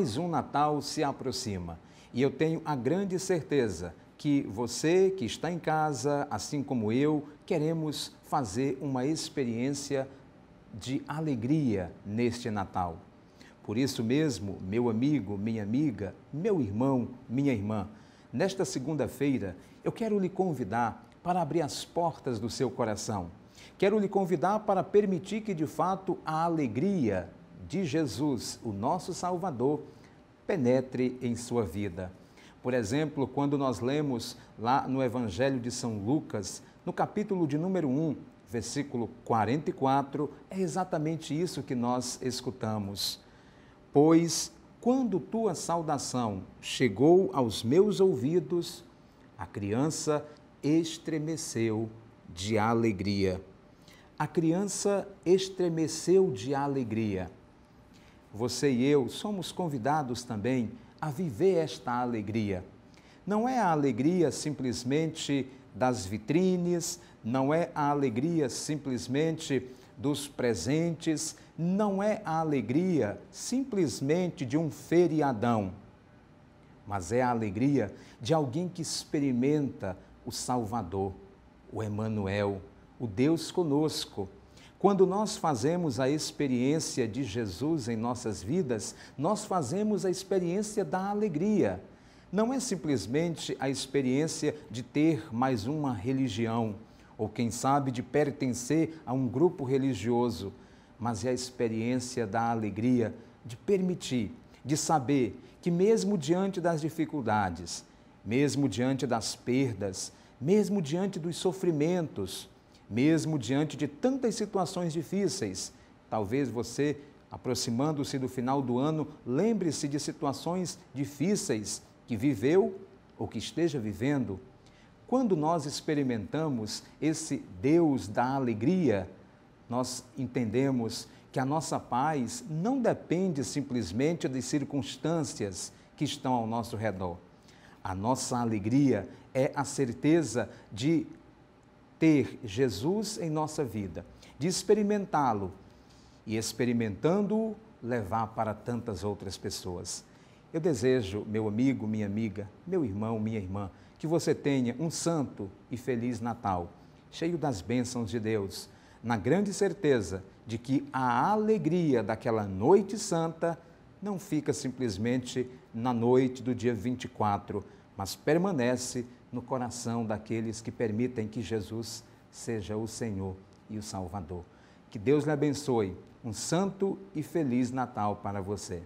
mais um Natal se aproxima. E eu tenho a grande certeza que você que está em casa, assim como eu, queremos fazer uma experiência de alegria neste Natal. Por isso mesmo, meu amigo, minha amiga, meu irmão, minha irmã, nesta segunda-feira eu quero lhe convidar para abrir as portas do seu coração. Quero lhe convidar para permitir que de fato a alegria de Jesus, o nosso Salvador, penetre em sua vida. Por exemplo, quando nós lemos lá no Evangelho de São Lucas, no capítulo de número 1, versículo 44, é exatamente isso que nós escutamos. Pois quando tua saudação chegou aos meus ouvidos, a criança estremeceu de alegria. A criança estremeceu de alegria. Você e eu somos convidados também a viver esta alegria. Não é a alegria simplesmente das vitrines, não é a alegria simplesmente dos presentes, não é a alegria simplesmente de um feriadão, mas é a alegria de alguém que experimenta o Salvador, o Emanuel, o Deus conosco quando nós fazemos a experiência de Jesus em nossas vidas, nós fazemos a experiência da alegria. Não é simplesmente a experiência de ter mais uma religião, ou quem sabe de pertencer a um grupo religioso, mas é a experiência da alegria, de permitir, de saber que, mesmo diante das dificuldades, mesmo diante das perdas, mesmo diante dos sofrimentos, mesmo diante de tantas situações difíceis, talvez você, aproximando-se do final do ano, lembre-se de situações difíceis que viveu ou que esteja vivendo. Quando nós experimentamos esse Deus da alegria, nós entendemos que a nossa paz não depende simplesmente das circunstâncias que estão ao nosso redor. A nossa alegria é a certeza de ter Jesus em nossa vida, de experimentá-lo e, experimentando-o, levar para tantas outras pessoas. Eu desejo, meu amigo, minha amiga, meu irmão, minha irmã, que você tenha um santo e feliz Natal, cheio das bênçãos de Deus, na grande certeza de que a alegria daquela noite santa não fica simplesmente na noite do dia 24, mas permanece no coração daqueles que permitem que Jesus seja o Senhor e o Salvador. Que Deus lhe abençoe. Um santo e feliz Natal para você.